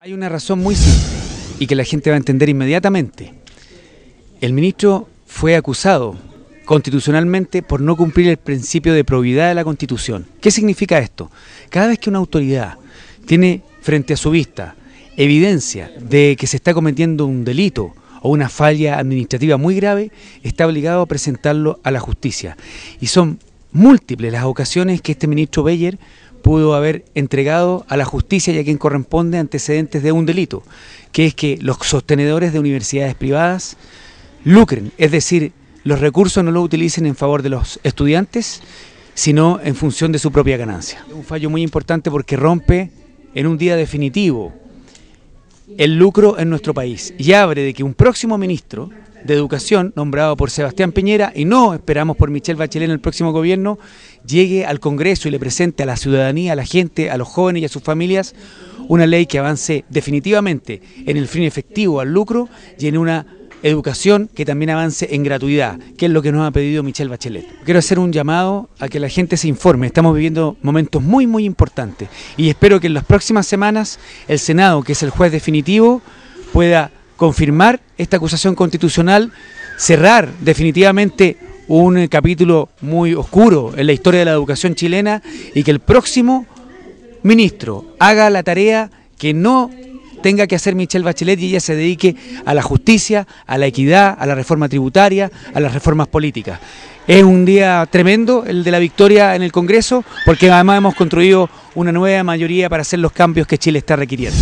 Hay una razón muy simple y que la gente va a entender inmediatamente. El ministro fue acusado constitucionalmente por no cumplir el principio de probidad de la Constitución. ¿Qué significa esto? Cada vez que una autoridad tiene frente a su vista evidencia de que se está cometiendo un delito o una falla administrativa muy grave, está obligado a presentarlo a la justicia. Y son múltiples las ocasiones que este ministro Beyer pudo haber entregado a la justicia y a quien corresponde antecedentes de un delito, que es que los sostenedores de universidades privadas lucren, es decir, los recursos no lo utilicen en favor de los estudiantes, sino en función de su propia ganancia. Un fallo muy importante porque rompe en un día definitivo el lucro en nuestro país y abre de que un próximo ministro de Educación, nombrado por Sebastián Piñera, y no esperamos por Michelle Bachelet en el próximo gobierno, llegue al Congreso y le presente a la ciudadanía, a la gente, a los jóvenes y a sus familias una ley que avance definitivamente en el fin efectivo al lucro y en una educación que también avance en gratuidad, que es lo que nos ha pedido Michelle Bachelet. Quiero hacer un llamado a que la gente se informe, estamos viviendo momentos muy muy importantes y espero que en las próximas semanas el Senado, que es el juez definitivo, pueda confirmar esta acusación constitucional, cerrar definitivamente un capítulo muy oscuro en la historia de la educación chilena y que el próximo ministro haga la tarea que no tenga que hacer Michelle Bachelet y ella se dedique a la justicia, a la equidad, a la reforma tributaria, a las reformas políticas. Es un día tremendo el de la victoria en el Congreso porque además hemos construido una nueva mayoría para hacer los cambios que Chile está requiriendo.